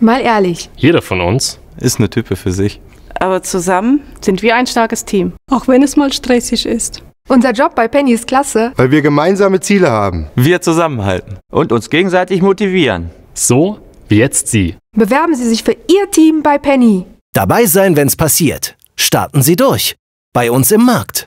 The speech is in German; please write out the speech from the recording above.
Mal ehrlich. Jeder von uns ist eine Type für sich. Aber zusammen sind wir ein starkes Team. Auch wenn es mal stressig ist. Unser Job bei Penny ist klasse. Weil wir gemeinsame Ziele haben. Wir zusammenhalten. Und uns gegenseitig motivieren. So wie jetzt Sie. Bewerben Sie sich für Ihr Team bei Penny. Dabei sein, wenn's passiert. Starten Sie durch. Bei uns im Markt.